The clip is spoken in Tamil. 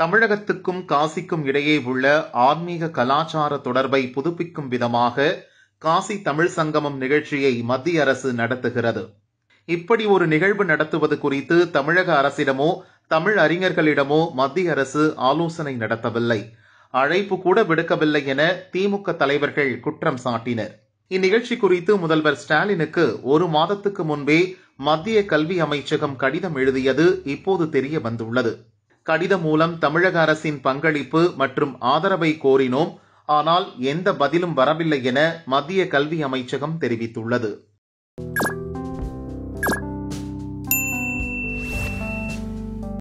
தமிழகத்துக்கும் காசிக்கும் இடையே உள்ள ஆன்மீக கலாச்சார தொடர்பை புதுப்பிக்கும் விதமாக காசி தமிழ் சங்கமம் நிகழ்ச்சியை மத்திய அரசு நடத்துகிறது இப்படி ஒரு நிகழ்வு நடத்துவது குறித்து தமிழக அரசிடமோ தமிழ் அறிஞர்களிடமோ மத்திய அரசு ஆலோசனை நடத்தவில்லை அழைப்பு கூட விடுக்கவில்லை என திமுக தலைவர்கள் குற்றம் சாட்டினர் இந்நிகழ்ச்சி குறித்து முதல்வர் ஸ்டாலினுக்கு ஒரு மாதத்துக்கு முன்பே மத்திய கல்வி அமைச்சகம் கடிதம் எழுதியது இப்போது தெரிய வந்துள்ளது கடிதம் மூலம் தமிழக அரசின் பங்களிப்பு மற்றும் ஆதரவை கோரினோம் ஆனால் எந்த பதிலும் வரவில்லை என மத்திய கல்வி அமைச்சகம் தெரிவித்துள்ளது